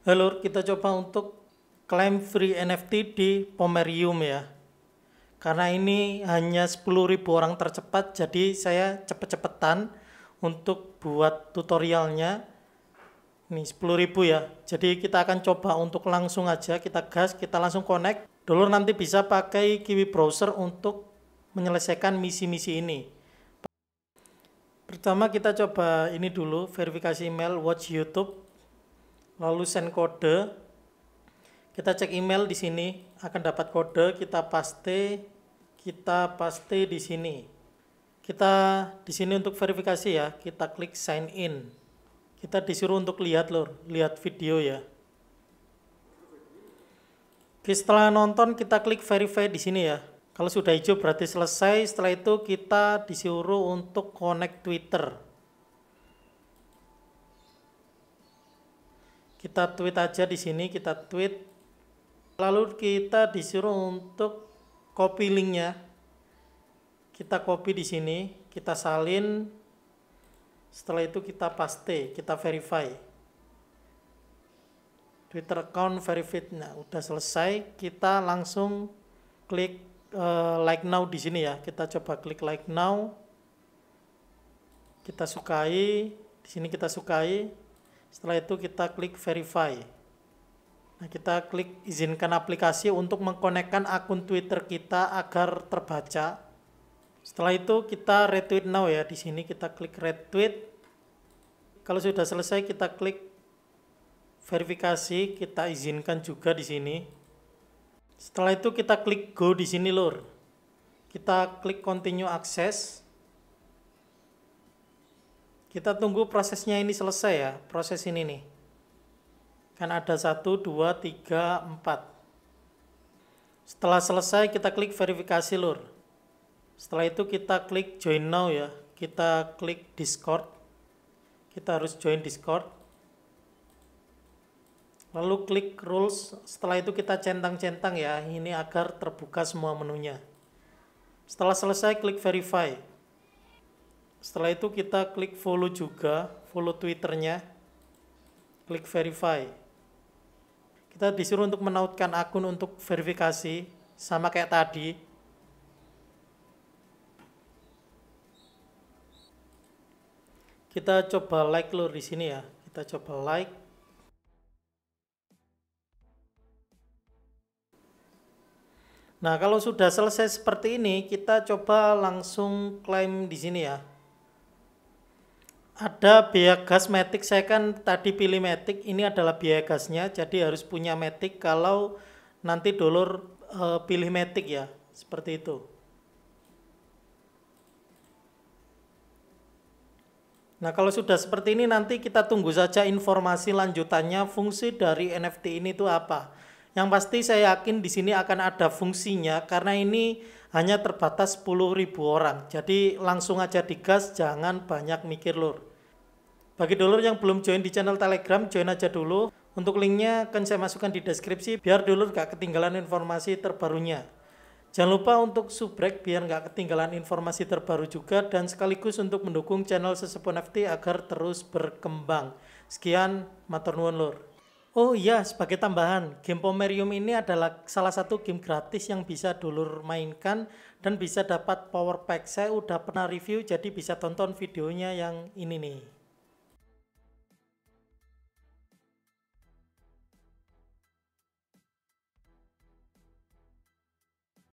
Halo, kita coba untuk klaim free NFT di Pomerium ya. Karena ini hanya 10.000 orang tercepat, jadi saya cepet-cepetan untuk buat tutorialnya. Nih 10.000 ya. Jadi kita akan coba untuk langsung aja kita gas, kita langsung connect. Dulu nanti bisa pakai Kiwi Browser untuk menyelesaikan misi-misi ini. Pertama kita coba ini dulu verifikasi email watch YouTube lalu send kode kita cek email di sini akan dapat kode kita paste kita paste di sini kita di sini untuk verifikasi ya kita klik sign in kita disuruh untuk lihat lor lihat video ya Oke, setelah nonton kita klik verify di sini ya. Kalau sudah hijau berarti selesai. Setelah itu kita disuruh untuk connect Twitter. kita tweet aja di sini kita tweet lalu kita disuruh untuk copy linknya kita copy di sini kita salin setelah itu kita paste kita verify Twitter account verified nah udah selesai kita langsung klik uh, like now di sini ya kita coba klik like now kita sukai di sini kita sukai setelah itu kita klik verify. Nah, kita klik izinkan aplikasi untuk mengkonekkan akun Twitter kita agar terbaca. Setelah itu kita retweet now ya. Di sini kita klik retweet. Kalau sudah selesai kita klik verifikasi, kita izinkan juga di sini. Setelah itu kita klik go di sini lor Kita klik continue access. Kita tunggu prosesnya ini selesai ya, proses ini nih. Kan ada 1, 2, 3, 4. Setelah selesai kita klik verifikasi lur. Setelah itu kita klik join now ya. Kita klik Discord. Kita harus join Discord. Lalu klik rules. Setelah itu kita centang-centang ya. Ini agar terbuka semua menunya. Setelah selesai klik verify setelah itu kita klik follow juga follow twitternya klik verify kita disuruh untuk menautkan akun untuk verifikasi sama kayak tadi kita coba like lur di sini ya kita coba like Nah, kalau sudah selesai seperti ini, kita coba langsung klaim di sini ya. Ada biaya gas metik, saya kan tadi pilih metik, ini adalah biaya gasnya, jadi harus punya metik kalau nanti dolor e, pilih metik ya, seperti itu. Nah kalau sudah seperti ini nanti kita tunggu saja informasi lanjutannya fungsi dari NFT ini itu apa. Yang pasti saya yakin di sini akan ada fungsinya karena ini hanya terbatas 10.000 orang. Jadi langsung aja digas jangan banyak mikir lur. Bagi dulur yang belum join di channel Telegram, join aja dulu. Untuk linknya akan saya masukkan di deskripsi biar dulur gak ketinggalan informasi terbarunya. Jangan lupa untuk subrek biar gak ketinggalan informasi terbaru juga dan sekaligus untuk mendukung channel Sesepun FT agar terus berkembang. Sekian, matur nuwun lur. Oh iya, sebagai tambahan, game Pomerium ini adalah salah satu game gratis yang bisa dulur mainkan dan bisa dapat power pack. Saya udah pernah review jadi bisa tonton videonya yang ini nih.